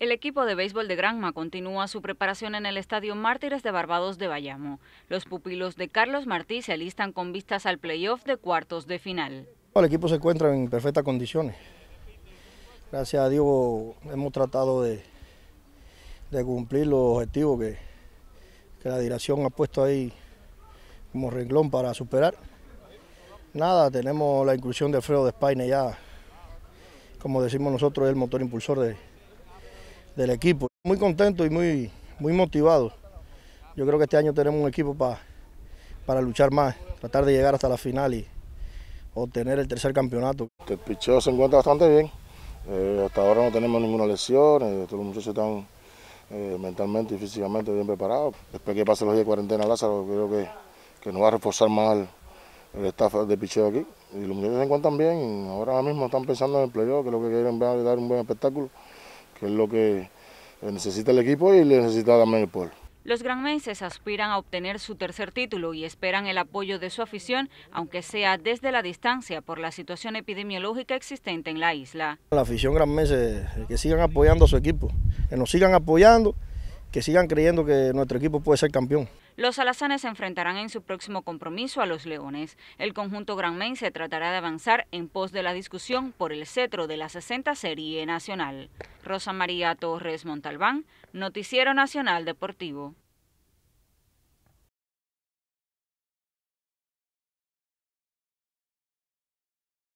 El equipo de béisbol de Granma continúa su preparación en el Estadio Mártires de Barbados de Bayamo. Los pupilos de Carlos Martí se alistan con vistas al playoff de cuartos de final. El equipo se encuentra en perfectas condiciones. Gracias a Dios hemos tratado de, cumplir los objetivos que, la dirección ha puesto ahí como renglón para superar. Nada, tenemos la inclusión de Alfredo de España ya, como decimos nosotros, el motor impulsor de, del equipo. Muy contento y muy, muy motivado. Yo creo que este año tenemos un equipo para, para luchar más, tratar de llegar hasta la final y obtener el tercer campeonato. El picheo se encuentra bastante bien. Eh, hasta ahora no tenemos ninguna lesión, eh, todos los muchachos están eh, mentalmente y físicamente bien preparados. Después que pase los días de cuarentena, Lázaro, creo que, que nos va a reforzar más el, estafa staff de picheo aquí. Y los muchachos se encuentran bien, ahora mismo están pensando en el playoff, que lo que quieren a dar un buen espectáculo que es lo que necesita el equipo y le necesita también el pueblo. Los granmenses aspiran a obtener su tercer título y esperan el apoyo de su afición, aunque sea desde la distancia por la situación epidemiológica existente en la isla. La afición granmense, eh, que sigan apoyando a su equipo, que nos sigan apoyando que sigan creyendo que nuestro equipo puede ser campeón. Los alazanes se enfrentarán en su próximo compromiso a los leones. El conjunto se tratará de avanzar en pos de la discusión por el cetro de la 60 Serie Nacional. Rosa María Torres Montalbán, Noticiero Nacional Deportivo.